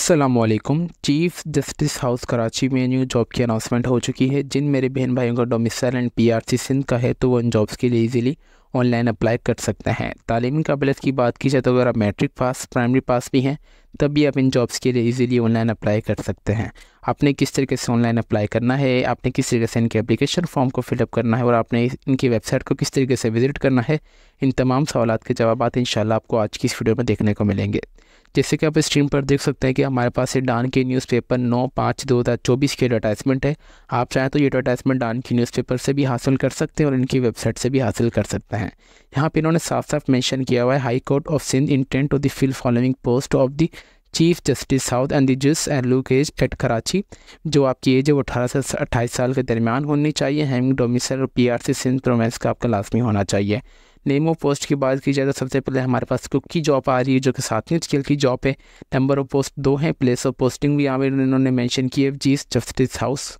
Aslam chief justice house Karachi में new job की announcement हो चुकी है जिन मेरे बहन भाइयों का डोमिसल एंड पीआरसी सिंध का है तो वो इन जॉब्स के लिए इजीली ऑनलाइन अप्लाई कर सकते हैं तालीमी काबिलियत की बात की जाए तो अगर आप मैट्रिक पास प्राइमरी पास भी हैं तब भी आप इन जॉब्स के लिए इजीली ऑनलाइन अप्लाई कर सकते हैं आपने किस तरीके से ऑनलाइन अप्लाई करना है आपने किस तरीके से इनके एप्लीकेशन फॉर्म को फिलअप करना है और आपने इनकी वेबसाइट को किस तरीके से विजिट करना है इन तमाम सवाल के जवाब इन आपको आज की इस वीडियो में देखने को मिलेंगे जैसे कि आप स्क्रीन पर देख सकते हैं कि हमारे पास ये डान के न्यूज़पेपर नौ पाँच दो हज़ार चौबीस की एडवर्टाइजमेंट है आप चाहें तो ये एडवर्टाइजमेंट डान की न्यूज़पेपर से भी हासिल कर सकते हैं और इनकी वेबसाइट से भी हासिल कर सकते हैं हैं यहाँ पे इन्होंने साफ साफ मेंशन किया हुआ है high court of Sindh intent to fill following post of the chief justice south and the जज एलूक एज एट कराची जो आपकी एज है वो अठारह से अट्ठाईस साल के दरमियान होनी चाहिए हैंग डोमिसल और P R C Sindh province का आपका लाजमी होना चाहिए नेम ऑफ पोस्ट की बात की जाए तो सबसे पहले हमारे पास कुक की जॉब आ रही है जो कि सातवीं स्केल की जॉब है नंबर ऑफ पोस्ट दो हैं प्लेस ऑफ पोस्टिंग भी यहाँ पर इन्होंने मैंशन की है जीस जस्टिस हाउस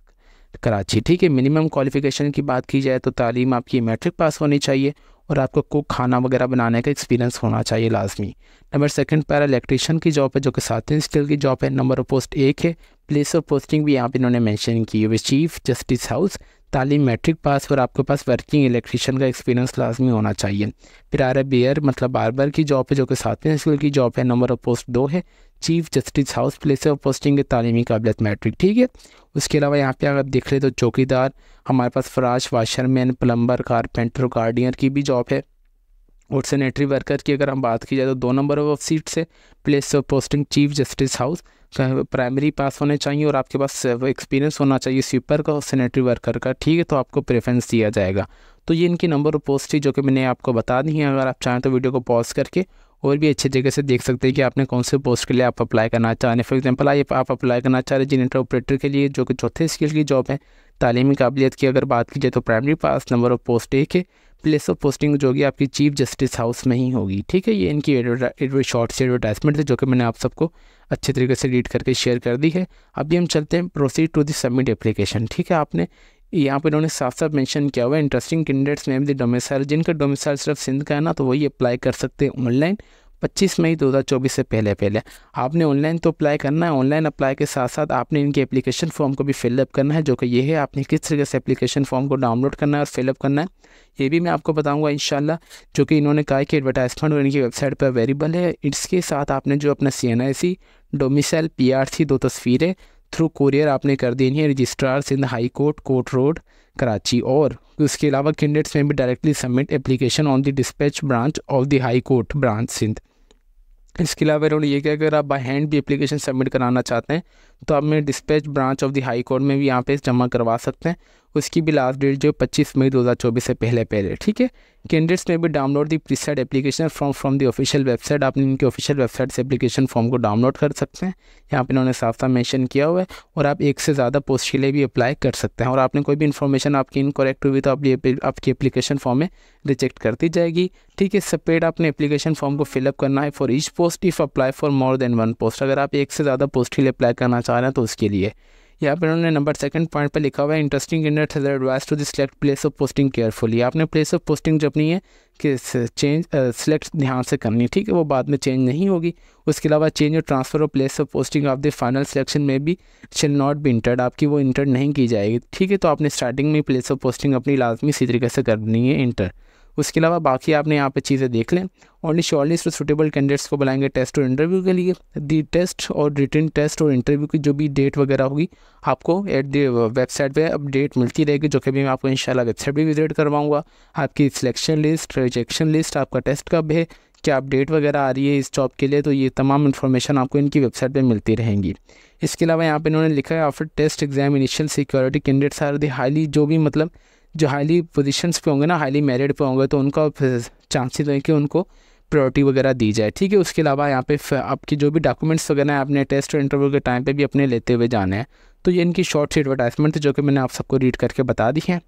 कराची ठीक है मिनिमम क्वालिफिकेशन की बात की जाए तो तालीम आपकी मैट्रिक पास होनी चाहिए और आपको कुक खाना वगैरह बनाने का एक्सपीरियंस होना चाहिए लाजमी नंबर सेकंड पैरा इलेक्ट्रिशियन की जॉब है जो कि सातवें स्किल की जॉब है नंबर ऑफ पोस्ट एक है प्लेस ऑफ पोस्टिंग भी यहाँ पे इन्होंने मेंशन की है चीफ जस्टिस हाउस तालीम मैट्रिक पास और आपके पास वर्किंग इलेक्ट्रिशियन का एक्सपीरियंस लाजमी होना चाहिए फिर आ रहा है बियर मतलब बार की जॉब है जो कि सातवें स्कूल की जॉब है नंबर ऑफ पोस्ट दो है chief justice house place of posting तालीमी काबिलियत मैट्रिक ठीक है उसके अलावा यहाँ पे अगर आप देख ले तो चौकीदार हमारे पास फ्राश वाशरमैन प्लम्बर कारपेंटर गार्डियर की भी जॉब है और सेनेटरी वर्कर की अगर हम बात की जाए तो दो नंबर ऑफ सीट से place of posting chief justice house primary pass होने चाहिए और आपके पास एक्सपीरियंस होना चाहिए स्वीपर का और सेनेटरी वर्कर का ठीक है तो आपको प्रेफरेंस दिया जाएगा तो ये इनकी नंबर ऑफ पोस्ट थी जो कि मैंने आपको बता दी है अगर आप चाहें तो वीडियो को पॉज करके और भी अच्छे तरीके से देख सकते हैं कि आपने कौन से पोस्ट के लिए आप अप्लाई करना चाह रहे हैं फॉर एग्जाम्पल आइए आप अप्लाई करना चाह रहे हैं जिन ऑपरेटर के लिए जो कि चौथे स्किल की जॉब है तालीमी काबिलियत की अगर बात की जाए तो primary pass number of post एक है प्लेस ऑफ पोस्टिंग जो होगी आपकी चीफ जस्टिस हाउस में ही होगी ठीक है ये इनकी शॉर्ट से एडवर्टाइजमेंट है जो कि मैंने आप सबको अच्छे तरीके से रीड करके शेयर कर दी है अभी हम चलते हैं proceed to the submit application ठीक है आपने यहाँ पर इन्होंने साफ साफ मैंशन किया हुआ है interesting candidates name the domicile जिनका डोमिसाइल सिर्फ सिंध का है ना तो वही अप्लाई कर सकते हैं ऑनलाइन 25 मई 2024 से पहले पहले आपने ऑनलाइन तो अप्लाई करना है ऑनलाइन अप्लाई के साथ साथ आपने इनके एप्लीकेशन फॉर्म को भी फिलअप करना है जो कि ये है आपने किस तरीके से एप्लीकेशन फॉर्म को डाउनलोड करना है और फिलअप करना है ये भी मैं आपको बताऊँगा इन जो कि इन्होंने कहा कि एडवर्टाइजमेंट और इनकी वेबसाइट पर अवेलेबल है इसके साथ आपने जो अपना C N I C domicile P R C दो तस्वीरें थ्रू कोरियर आपने कर देनी है registrar Sindh high court court road Karachi और उसके अलावा कैंडिडेट्स में भी directly submit application on the dispatch branch of the high court branch Sindh इसके अलावा इन्होंने ये कि अगर आप बाई हैंड भी एप्लीकेशन सबमिट कराना चाहते हैं तो आप मेरे dispatch branch of the high court में भी यहाँ पे जमा करवा सकते हैं उसकी भी लास्ट डेट जो है पच्चीस मई 2024 से पहले पहले ठीक है कैंडिडेट्स ने भी download the preset application from from the official website आपने इनकी ऑफिशियल वेबसाइट से एप्लीकेशन फॉर्म को डाउनलोड कर सकते हैं यहाँ पे इन्होंने साफ साफ मेंशन किया हुआ है और आप एक से ज़्यादा पोस्ट के लिए भी अप्लाई कर सकते हैं और आपने कोई भी इन्फॉर्मेशन आपकी इनकोरेक्ट हुई तो आप आपकी एप्लीकेशन फॉर्म में रिजेक्ट कर दी जाएगी ठीक है सपेड आपने एप्लीकेशन फॉर्म को फिलअप करना है for each post if apply for more than one post अगर आप एक से ज़्यादा पोस्ट के लिए अप्लाई करना चाहते सारा तो उसके लिए यहाँ पर उन्होंने नंबर सेकंड पॉइंट पर लिखा हुआ है इंटरेस्टिंग इंडर has advice to the select place of posting carefully आपने प्लेस ऑफ पोस्टिंग जो अपनी है कि चेंज सेलेक्ट ध्यान से करनी है ठीक है वो बाद में चेंज नहीं होगी उसके अलावा चेंज और transfer of place of posting of the final selection में भी शिल नॉट बी इंटर्ड आपकी वो इंटर नहीं की जाएगी ठीक है तो आपने स्टार्टिंग में प्लेस ऑफ पोस्टिंग अपनी लाजमी इसी तरीके से करनी है इंटर उसके अलावा बाकी आपने यहाँ पे चीज़ें देख लें ओनली शॉर्टलिस्ट और सुटेबल कैंडिडेट्स को बुलाएंगे टेस्ट और इंटरव्यू के लिए दी टेस्ट और रिटर्न टेस्ट और इंटरव्यू की जो भी डेट वगैरह होगी आपको एट दी वेबसाइट पे अपडेट मिलती रहेगी जो कि भी मैं आपको इंशाल्लाह वेबसाइट भी विजिट करवाऊँगा आपकी सिलेक्शन लिस्ट रिजेक्शन लिस्ट आपका टेस्ट कब है क्या अपडेट वगैरह आ रही है इस जॉब के लिए तो ये तमाम इन्फॉर्मेशन आपको इनकी वेबसाइट पर मिलती रहेंगी इसके अलावा यहाँ पे इन्होंने लिखा है after test exam initial security candidates are the highly जो भी मतलब जो हाईली पोजिशन पे होंगे ना हाईली मेरिड पे होंगे तो उनका चांसेस तो हैं कि उनको प्रायोरिटी वगैरह दी जाए ठीक है उसके अलावा यहाँ पे आपके जो भी डॉक्यूमेंट्स वगैरह हैं आपने टेस्ट और इंटरव्यू के टाइम पे भी अपने लेते हुए जाने हैं तो ये इनकी शॉर्ट सी एडवर्टाइजमेंट जो कि मैंने आप सबको रीड करके बता दी है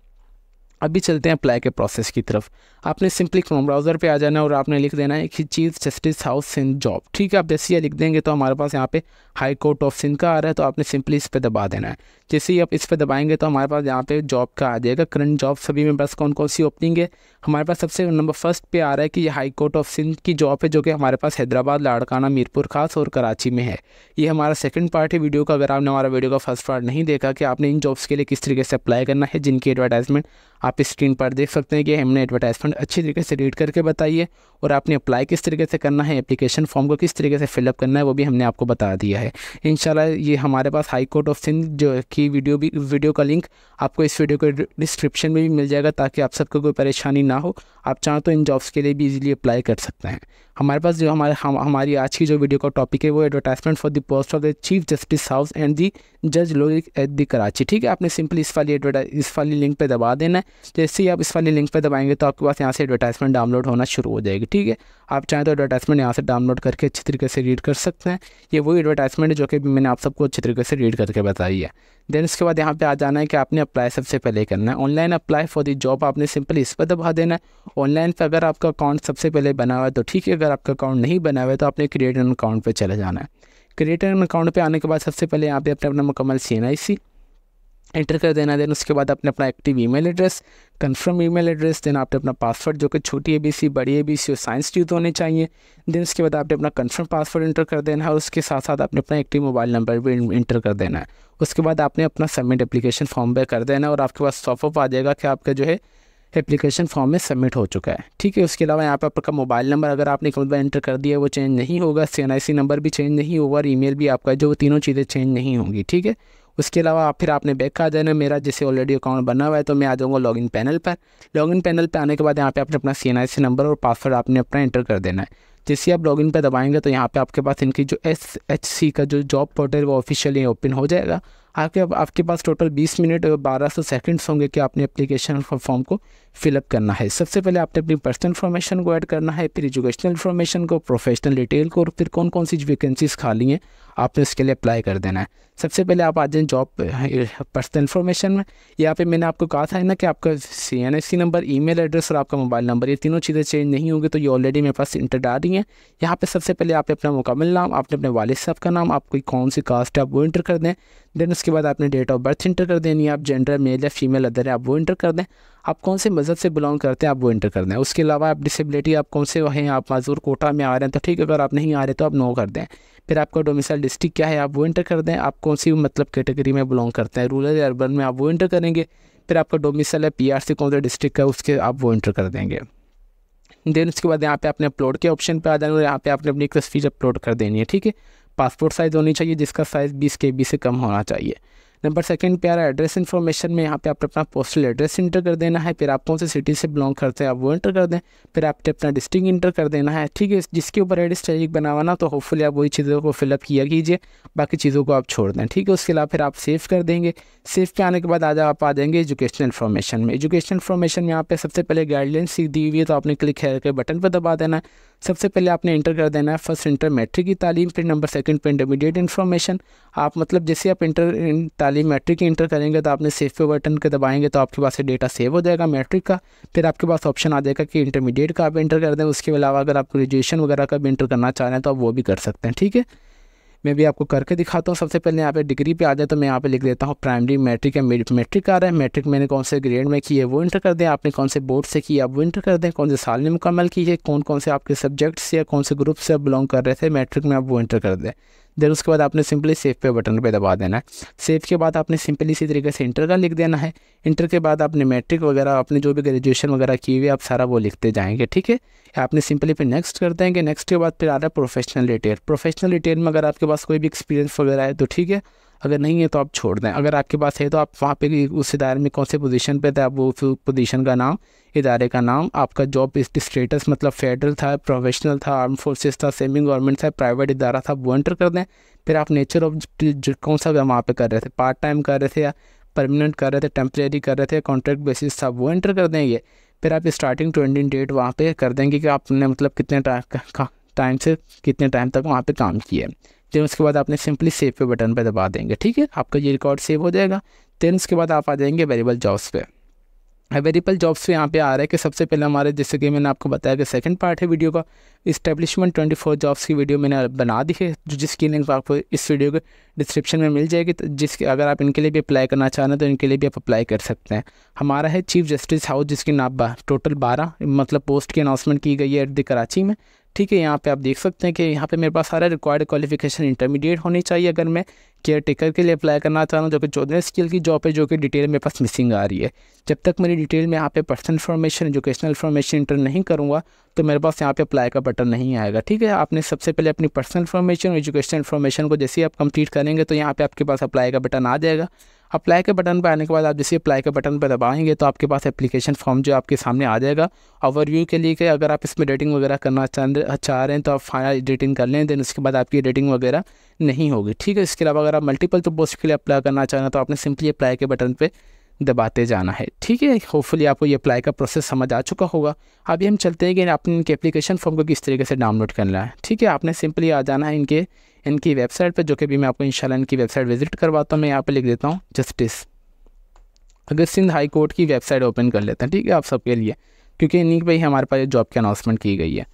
अभी चलते हैं अप्लाई के प्रोसेस की तरफ आपने सिंपली क्रोम ब्राउज़र पे आ जाना है और आपने लिख देना है कि chief justice house Sindh job ठीक है आप जैसे ये लिख देंगे तो हमारे पास यहाँ पे हाई कोर्ट ऑफ सिंध का आ रहा है तो आपने सिंपली इस पर दबा देना है जैसे ही आप इस पर दबाएंगे तो हमारे पास यहाँ पे जॉब का आ जाएगा करंट जॉब सभी में बस कौन कौन सी ओपनिंग है हमारे पास सबसे नंबर फर्स्ट पे आ रहा है कि ये हाई कोर्ट ऑफ सिंध की जॉब है जो कि हमारे पास हैदराबाद लाड़काना मीरपुर खास और कराची में है ये हमारा सेकेंड पार्ट है वीडियो का अगर आपने हमारा वीडियो का फर्स्ट पार्ट नहीं देखा कि आपने इन जॉब्स के लिए किस तरीके से अप्लाई करना है जिनकी एडवर्टाइजमेंट आप स्क्रीन पर देख सकते हैं कि हमने एडवर्टाइजमेंट अच्छी तरीके से रीड करके बताइए और आपने अप्लाई किस तरीके से करना है एप्लीकेशन फॉर्म को किस तरीके से फिलअप करना है वो भी हमने आपको बता दिया है इन ये हमारे पास हाई कोर्ट ऑफ सिंध जो की वीडियो भी वीडियो का लिंक आपको इस वीडियो के डिस्क्रिप्शन में भी मिल जाएगा ताकि आप सबको कोई परेशानी ना हो आप चाहें तो इन जॉब्स के लिए भी इजीली अप्लाई कर सकते हैं हमारे पास जो हमारे हम, हमारी आज की जो वीडियो का टॉपिक है वो advertisement for the post of the chief justice house and the जज लोग एट दी कराची ठीक है आपने सिंपली इस वाली एडवर्टाइज इस वाली लिंक पे दबा देना है जैसे ही आप इस वाली लिंक पे दबाएंगे तो आपके पास यहाँ से एडवर्टाइजमेंट डाउनलोड होना शुरू हो जाएगी ठीक है आप चाहें तो एडवर्टाइजमेंट यहाँ से डाउनलोड करके अच्छी तरीके से रीड कर सकते हैं ये वही एडवर्टाइजमेंट है जो कि मैंने आप सबको अच्छी तरीके से रीड करके बताई है देन उसके बाद यहाँ पे आ जाना है कि आपने अप्लाई सबसे पहले करना है online apply for the job आपने सिंपली इस पर दबा देना है ऑनलाइन पर अगर आपका अकाउंट सबसे पहले बना हुआ है तो ठीक है अगर आपका अकाउंट नहीं बना हुआ है तो आपने क्रिएट एन अकाउंट पर चले जाना है क्रिएट एन अकाउंट पर आने के बाद सबसे पहले यहाँ पे अपने अपना मुकम्मल सी एन आई सी एंटर कर देना देन उसके बाद अपने अपना active email address confirm email address then आपने अपना पासवर्ड जो कि छोटी ए बी सी बड़ी ए बी सी और साइंस यूज होने चाहिए देन उसके बाद आपने अपना कंफर्म पासवर्ड एंटर कर देना है और उसके साथ साथ आपने अपना एक्टिव मोबाइल नंबर भी इंटर कर देना है उसके बाद आपने अपना सबमिट एप्लीकेशन फॉर्म पर कर देना है और आपके पास सॉफ्टअप आ जाएगा कि आपका जो है एप्लीकेशन फॉर्म में सबमिट हो चुका है ठीक है उसके अलावा यहाँ पर आपका मोबाइल नंबर अगर आपने एक में एंटर कर दिया वो चेंज नहीं होगा सी नंबर भी चेंज नहीं होगा और ई भी आपका जो तीनों चीज़ें चेंज नहीं होंगी ठीक है उसके अलावा आप फिर आपने बैक आ जाना मेरा जैसे ऑलरेडी अकाउंट बना हुआ है तो मैं आ जाऊँगा लॉगिन पैनल पर लॉगिन पैनल पर आने के बाद यहाँ पे आपने अपना C N I C number और पासवर्ड आपने अपना एंटर कर देना है जैसे आप लॉगिन पर दबाएंगे तो यहाँ पे आपके पास इनकी जो एस एच सी का जो जॉब पोर्टल वो ऑफिशियली ओपन हो जाएगा आपके आपके पास टोटल 20 मिनट और सौ सेकेंड्स होंगे कि आपने एप्लीकेशन फॉर्म को फिलअप करना है सबसे पहले आपने अपनी पर्सनल इन्फॉर्मेशन को ऐड करना है फिर एजुकेशनल इन्फॉर्मेशन को प्रोफेशनल डिटेल को और फिर कौन कौन सी वैकेंसीज खाली हैं आपने उसके लिए अप्लाई कर देना है सबसे पहले आप आ जाएँ जॉब पर्सनल इन्फॉर्मेशन में यहाँ पे मैंने आपको कहा था ना कि आपका C N S C number email address और आपका मोबाइल नंबर ये तीनों चीज़ें चेंज नहीं होंगी तो ये ऑलरेडी मेरे पास इंटर आ रही हैं यहाँ पे सबसे पहले आप अपना मुकम्मल नाम आपने अपने वाले साहब का नाम आपकी कौन सी कास्ट है आप वो इंटर कर दें देन उसके उसके बाद आपने डेट ऑफ बर्थ इंटर कर देनी है आप जेंडर मेल या फीमेल अदर है आप वो इंटर कर दें आप कौन से मज़हब से बिलोंग करते हैं आप वो इंटर कर दें उसके अलावा आप डिसेबिलिटी आप कौन से हैं आप माजूर कोटा में आ रहे हैं तो ठीक है अगर आप नहीं आ रहे तो आप नो कर दें फिर आपका डोमिसाइल डिस्ट्रिक्ट क्या है आप वो इंटर कर दें आप कौन सी मतलब कैटेगरी में बिलोंग करते हैं रूरल या अर्बन में आप वो इंटर करेंगे फिर आपका डोमिसल है पी आर से कौन सा डिस्ट्रिक्ट है उसके आप वो इंटर कर देंगे देन उसके बाद यहाँ पे आपने अपलोड के ऑप्शन पे आ जाना और यहाँ पे आपने अपनी तस्वीर अपलोड कर देनी है ठीक है पासपोर्ट साइज़ होनी चाहिए जिसका साइज़ बीस के बी से कम होना चाहिए नंबर सेकंड प्यारा एड्रेस इन्फॉर्मेशन में यहाँ पे आप अपना पोस्टल एड्रेस इंटर कर देना है फिर आप कौन से सिटी से बिलोंग करते हैं आप वो इंटर कर दें फिर आपने अपना डिस्ट्रिक्ट इंटर कर देना है ठीक है जिसके ऊपर एड स्टेजिक बनावाना तो होपफुली आप वही चीज़ों को फिलअप किया कीजिए बाकी चीज़ों को आप छोड़ दें ठीक है उसके अलावा फिर आप सेव कर देंगे सेव पे आने के बाद आज आप आ जाएंगे एजुकेशन इन्फॉर्मेशन में एजुकेशन इन्फॉर्मेशन में यहाँ पे सबसे पहले गाइडलाइन सीख दी हुई है तो आपने क्लिक करके बटन पर दबा देना है सबसे पहले आपने इंटर कर देना है फर्स्ट इंटर मैट्रिक की तालीम फिर नंबर सेकंड पे इंटरमीडिएट इन्फॉर्मेशन आप मतलब जैसे आप इंटर तालीम मैट्रिक की इंटर करेंगे तो आपने सेफ पे बटन के दबाएंगे तो आपके पास ये डेटा सेव हो जाएगा मैट्रिक का फिर आपके पास ऑप्शन आ जाएगा कि इंटरमीडिएट का आप इंटर कर दें उसके अलावा अगर आप ग्रेजुएशन वगैरह का भी इंटर करना चाह रहे हैं तो आप वो भी कर सकते हैं ठीक है मैं भी आपको करके दिखाता हूँ सबसे पहले यहाँ पे डिग्री पे आ जाए तो मैं यहाँ पे लिख देता हूँ प्राइमरी मैट्रिक या मेट्रिक आ रहा है मैट्रिक मैंने कौन से ग्रेड में किए वो इंटर कर दें आपने कौन से बोर्ड से किया वो इंटर कर दें कौन से साल में मुकम्मल की है कौन कौन से आपके सब्जेक्ट्स या कौन से ग्रुप से आप बिलोंग कर रहे थे मैट्रिक में आप वो इंटर कर दें देन उसके बाद आपने सिंपली सेफ पे बटन पे दबा देना है सेफ के बाद आपने सिंपली इसी तरीके से इंटर का लिख देना है इंटर के बाद आपने मैट्रिक वगैरह आपने जो भी ग्रेजुएशन वगैरह की हुई आप सारा वो लिखते जाएंगे ठीक है आपने सिंपली फिर नेक्स्ट कर देंगे नेक्स्ट के बाद फिर आ रहा है प्रोफेशनल रिटेल प्रोफेशनल डिटेल में अगर आपके पास कोई भी एक्सपीरियंस वगैरह है तो ठीक है अगर नहीं है तो आप छोड़ दें अगर आपके पास है तो आप वहाँ पे उस इदारे में कौन से पोजीशन पे थे आप वो पोजीशन का नाम इदारे का नाम आपका जॉब स्टेटस मतलब फेडरल था प्रोफेशनल था आर्म फोर्सेस था सेमी गवर्नमेंट था प्राइवेट इदारा था वो एंटर कर दें फिर आप नेचर ऑफ कौन सा वहाँ पर कर रहे थे पार्ट टाइम कर रहे थे या परमानेंट कर रहे थे टेम्प्रेरी कर रहे थे कॉन्ट्रैक्ट बेसिस था वो एंटर कर दें ये फिर आप स्टार्टिंग ट्वेंटी डेट वहाँ पर कर देंगे कि आपने मतलब कितने टाइम से कितने टाइम तक वहाँ पर काम किया है देन उसके बाद आपने सिंपली सेव पे बटन पर दबा देंगे ठीक है आपका ये रिकॉर्ड सेव हो जाएगा देन उसके बाद आप आ जाएंगे वेरिएबल जॉब्स पे अवेलेबल जॉब्स पे यहाँ पे आ रहा है कि सबसे पहले हमारे जैसे कि मैंने आपको बताया कि सेकंड पार्ट है वीडियो का इस्टेब्लिशमेंट 24 जॉब्स की वीडियो मैंने बना दी है जो जिसकी लिंक आपको इस वीडियो के डिस्क्रिप्शन में मिल जाएगी तो जिसके अगर आप इनके लिए भी अप्लाई करना चाह रहे हैं तो इनके लिए भी आप अप्लाई कर सकते हैं हमारा है चीफ जस्टिस हाउस जिसकी नाप टोटल बारह मतलब पोस्ट की अनाउंसमेंट की गई है एट द कराची में ठीक है यहाँ पे आप देख सकते हैं कि यहाँ पे मेरे पास सारा रिक्वायर्ड क्वालिफिकेशन इंटरमीडिएट होनी चाहिए अगर मैं केयर टेकर के लिए अप्लाई करना चाह रहा हूँ जो कि चौदह स्किल की जॉब है जो कि डिटेल मेरे पास मिसिंग आ रही है जब तक मेरी डिटेल में यहाँ पे personal information educational information enter नहीं करूँगा तो मेरे पास यहाँ पे अप्लाई का बटन नहीं आएगा ठीक है आपने सबसे पहले अपनी पर्सनल इन्फॉर्मेशन और एजुकेशनल इन्फॉर्मेशन को जैसे ही आप कंप्लीट करेंगे तो यहाँ पर आपके पास अप्लाई का बटन आ जाएगा अप्लाई के बटन पर आने के बाद आप जैसे अप्लाई के बटन पर दबाएंगे तो आपके पास एप्लीकेशन फॉर्म जो आपके सामने आ जाएगा ओवरव्यू के लिए कि अगर आप इसमें एडिटिंग वगैरह करना चाह चाह रहे हैं तो आप फाइनल एडिटिंग कर लें देन उसके बाद आपकी एडिटिंग वगैरह नहीं होगी ठीक है इसके अलावा अगर आप मल्टीपल तो पोस्ट के लिए अप्लाई करना चाह रहे हैं तो आपने सिंपली अप्लाई के बटन पर दबाते जाना है ठीक है होपफुली आपको ये अप्लाई का प्रोसेस समझ आ चुका होगा अभी हम चलते हैं कि आपने इनके एप्लीकेशन फॉर्म को किस तरीके से डाउनलोड करना है ठीक है आपने सिंपली आ जाना है इनके इनकी वेबसाइट पर जो कि भी मैं आपको इंशाल्लाह इनकी वेबसाइट विजिट करवाता हूँ मैं यहाँ पर लिख देता हूँ जस्टिस अगर सिंध हाई कोर्ट की वेबसाइट ओपन कर लेते हैं ठीक है आप सबके लिए क्योंकि इन्हीं पर ही हमारे पास जॉब की अनाउंसमेंट की गई है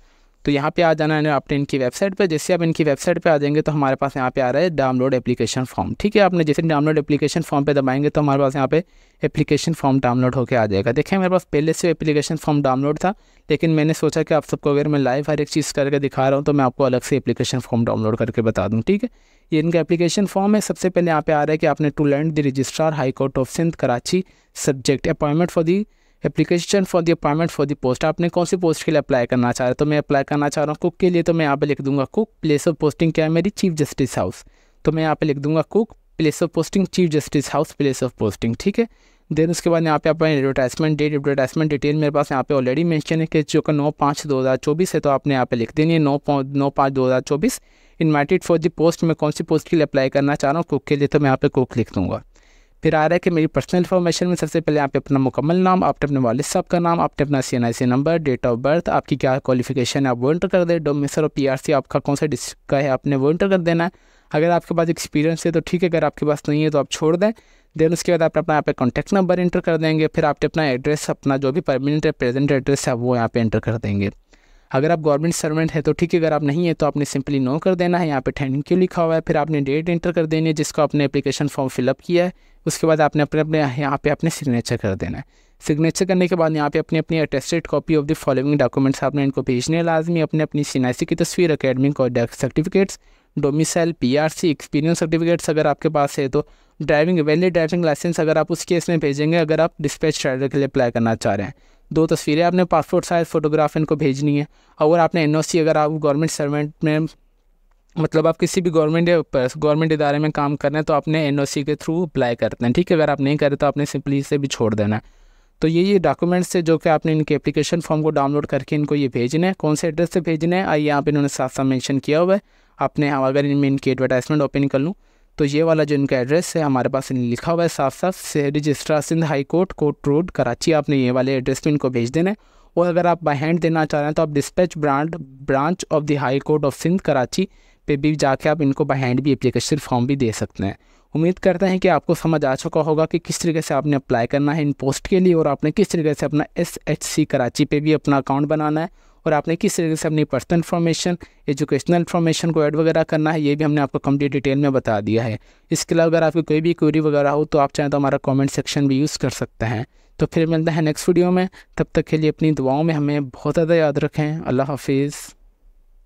तो यहाँ पे आ जाना है आपने इनकी वेबसाइट पे जैसे आप इनकी वेबसाइट पे आ जाएंगे तो हमारे पास यहाँ पे आ रहा है डाउनलोड एप्लीकेशन फॉर्म ठीक है आपने जैसे डाउनलोड एप्लीकेशन फॉर्म पे दबाएंगे तो हमारे पास यहाँ पे एप्लीकेशन फॉर्म डाउनलोड होकर आ जाएगा देखिए मेरे पास पहले से एप्लीकेशन फॉर्म डाउनलोड था लेकिन मैंने सोचा कि आप सबको अगर मैं लाइव हर एक चीज़ करके दिखा रहा हूँ तो मैं आपको अलग से एप्लीकेशन फॉर्म डाउनलोड करके बता दूँ ठीक है ये इनका एप्लीकेशन फॉर्म है सबसे पहले यहाँ पे आ रहा है कि आपने to land the registrar high court of Sindh Karachi subject appointment for the application for the appointment for the post आपने कौन सी पोस्ट के लिए अप्लाई करना चाह रहे तो मैं अप्लाई करना चाह रहा हूँ कुक के लिए तो मैं यहाँ पे लिख दूंगा कुक प्लेस ऑफ पोस्टिंग क्या है मेरी चीफ जस्टिस हाउस तो मैं यहाँ पे लिख दूंगा cook place of posting chief justice house place of posting ठीक है देन उसके बाद यहाँ पे आप एडवर्टाइजमेंट डेट एडवर्टाइजमेंट डिटेल मेरे पास यहाँ पे ऑलरेडी मेंशन है कि जो का नौ पाँच दो हज़ार चौबीस है तो आपने यहाँ पे लिख देनी है नौ नौ पाँच दो हज़ार चौबीस इन्वाइटेड फॉर दी पोस्ट में कौन सी पोस्ट के लिए अप्लाई करना चाह रहा हूँ कुक के लिए तो मैं यहाँ पे कुक लिख दूँगा फिर आ रहा है कि मेरी पर्सनल इन्फॉर्मेशन में सबसे पहले आप अपना मुकम्मल नाम आपने अपने वालद साहब का नाम आपने अपना C N I C number date of birth आपकी क्या क्वालिफिकेशन है आप वो इंटर कर दें डोमिसर और पी आर सी आपका कौन सा डिस्ट्रिक्ट का है आपने वो इंटर कर देना है अगर आपके पास एक्सपीरियंस है तो ठीक है अगर आपके पास नहीं है तो आप छोड़ दें देन उसके बाद आप अपना यहाँ पे कॉन्टैक्ट नंबर इंटर कर देंगे फिर आपने अपना एड्रेस अपना जो भी परमानेंट प्रेजेंट एड्रेस है वो यहाँ पे इंटर कर देंगे अगर आप गवर्नमेंट सर्वेंट है तो ठीक है अगर आप नहीं है तो आपने सिंपली नो कर देना है यहाँ पे थैंक यू लिखा हुआ है फिर आपने डेट एंटर कर देनी है जिसको आपने एप्लीकेशन फॉर्म फिलअप किया है उसके बाद आपने अपने अपने यहाँ पे अपने सिग्नेचर कर देना है सिग्नेचर करने के बाद यहाँ पे अपनी अपनी attested copy of the following documents आपने इनको भेजने लाजमी अपने अपनी सीनासी की तस्वीर अकेडमिक और certificates domicile PRC experience certificates अगर आपके पास है तो ड्राइविंग वैलिड ड्राइविंग लाइसेंस अगर आप उस केस में भेजेंगे अगर आप डिस्पैच ड्राइवर के लिए अप्लाई करना चाह रहे हैं दो तस्वीरें आपने पासपोर्ट साइज फोटोग्राफ इनको भेजनी है और आपने एन अगर आप गवर्नमेंट सर्वेंट में मतलब आप किसी भी गवर्नमेंट गवर्नमेंट इदारे में काम कर रहे हैं तो आपने एन के थ्रू अप्लाई करते हैं ठीक है अगर आप नहीं करें तो आपने सिंपली इसे भी छोड़ देना है तो ये ये डॉक्यूमेंट्स है जो कि आपने इनके एप्लीकेशन फॉर्म को डाउनलोड करके इनको ये भेजने हैं कौन से एड्रेस से भेजने हैं आइए यहाँ पे इन्होंने साथ साथ मेंशन किया हुआ है अपने अगर इनमें इनकी एडवर्टाइजमेंट ओपन कर लूँ तो ये वाला जो इनका एड्रेस है हमारे पास लिखा हुआ है साफ साफ से registrar Sindh high court court road Karachi आपने ये वाले एड्रेस पे इनको भेज देना है और अगर आप बाई हैंड देना चाह रहे हैं तो आप dispatch brand branch of the high court of Sindh Karachi पे भी जाके आप इनको बाई हैंड भी अप्लीकेशन फॉर्म भी दे सकते हैं उम्मीद करते हैं कि आपको समझ आ चुका होगा कि किस तरीके से आपने अप्लाई करना है इन पोस्ट के लिए और आपने किस तरीके से अपना एस एच सी कराची पर भी अपना अकाउंट बनाना है और आपने किस तरीके से अपनी पर्सनल इन्फॉर्मेशन एजुकेशनल इन्फॉर्मेशन को ऐड वगैरह करना है ये भी हमने आपको कम्प्लीट डिटेल में बता दिया है इसके अलावा अगर आपकी कोई भी क्वेरी वगैरह हो तो आप चाहें तो हमारा कॉमेंट सेक्शन भी यूज़ कर सकते हैं तो फिर मिलता है नेक्स्ट वीडियो में तब तक के लिए अपनी दुआओं में हमें बहुत ज़्यादा याद रखें अल्लाह हाफिज़